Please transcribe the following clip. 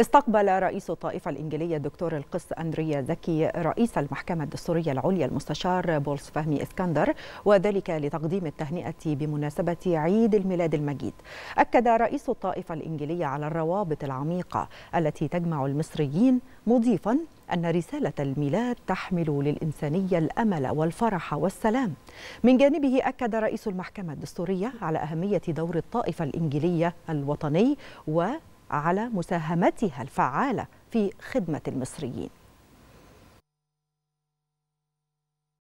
استقبل رئيس الطائفة الإنجيلية الدكتور القس أندريا زكي رئيس المحكمة الدستورية العليا المستشار بولس فهمي إسكندر وذلك لتقديم التهنئة بمناسبة عيد الميلاد المجيد أكد رئيس الطائفة الإنجيلية على الروابط العميقة التي تجمع المصريين مضيفا أن رسالة الميلاد تحمل للإنسانية الأمل والفرح والسلام. من جانبه أكد رئيس المحكمة الدستورية على أهمية دور الطائفة الإنجيلية الوطني و على مساهمتها الفعالة في خدمة المصريين